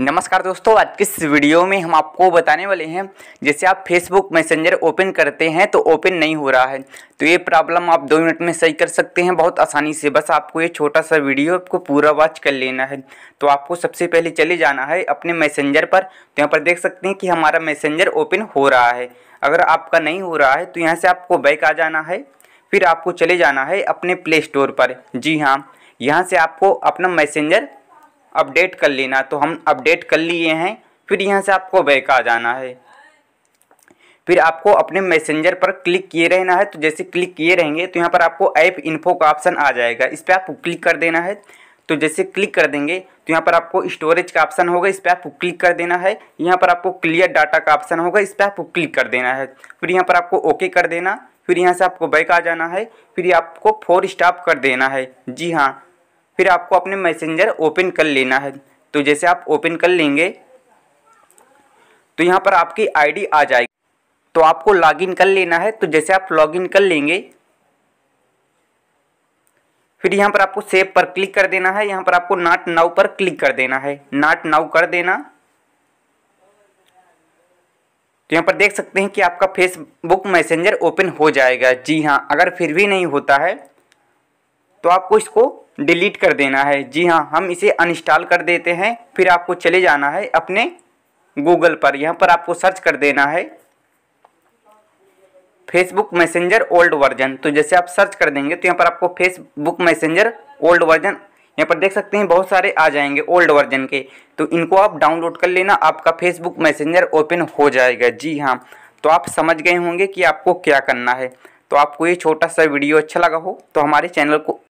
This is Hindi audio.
नमस्कार दोस्तों आज किस वीडियो में हम आपको बताने वाले हैं जैसे आप फेसबुक मैसेंजर ओपन करते हैं तो ओपन नहीं हो रहा है तो ये प्रॉब्लम आप दो मिनट में सही कर सकते हैं बहुत आसानी से बस आपको ये छोटा सा वीडियो आपको पूरा वॉच कर लेना है तो आपको सबसे पहले चले जाना है अपने मैसेंजर पर तो यहाँ पर देख सकते हैं कि हमारा मैसेंजर ओपन हो रहा है अगर आपका नहीं हो रहा है तो यहाँ से आपको बैक आ जाना है फिर आपको चले जाना है अपने प्ले स्टोर पर जी हाँ यहाँ से आपको अपना मैसेंजर अपडेट कर लेना तो हम अपडेट कर लिए हैं फिर यहाँ से आपको बैक आ जाना है फिर आपको अपने मैसेंजर पर क्लिक किए रहना है तो जैसे क्लिक किए रहेंगे तो यहाँ पर आपको ऐप इन्फो का ऑप्शन आ जाएगा इस पर आपको क्लिक कर देना है तो जैसे क्लिक कर देंगे तो यहाँ पर आपको स्टोरेज का ऑप्शन होगा इस पर आपको क्लिक कर देना है यहाँ पर आपको क्लियर डाटा का ऑप्शन होगा इस पर आपको क्लिक कर देना है फिर यहाँ पर आपको ओके कर देना फिर यहाँ से आपको बैक आ जाना है फिर आपको फोर स्टॉप कर देना है जी हाँ फिर आपको अपने मैसेंजर ओपन कर लेना है तो जैसे आप ओपन कर लेंगे तो यहाँ पर आपकी आईडी आ जाएगी तो आपको लॉगिन कर लेना है तो जैसे आप लॉगिन कर लेंगे फिर यहाँ पर आपको सेव पर क्लिक कर देना है यहाँ पर आपको नाट नाउ पर क्लिक कर देना है नाट नाउ कर देना तो यहाँ पर देख सकते हैं कि आपका फेसबुक मैसेंजर ओपन हो जाएगा जी हाँ अगर फिर भी नहीं होता है तो आपको इसको डिलीट कर देना है जी हाँ हम इसे अनइंस्टॉल कर देते हैं फिर आपको चले जाना है अपने गूगल पर यहाँ पर आपको सर्च कर देना है फेसबुक मैसेंजर ओल्ड वर्जन तो जैसे आप सर्च कर देंगे तो यहाँ पर आपको फेसबुक मैसेंजर ओल्ड वर्जन यहाँ पर देख सकते हैं बहुत सारे आ जाएंगे ओल्ड वर्जन के तो इनको आप डाउनलोड कर लेना आपका फेसबुक मैसेंजर ओपन हो जाएगा जी हाँ तो आप समझ गए होंगे कि आपको क्या करना है तो आपको ये छोटा सा वीडियो अच्छा लगा हो तो हमारे चैनल को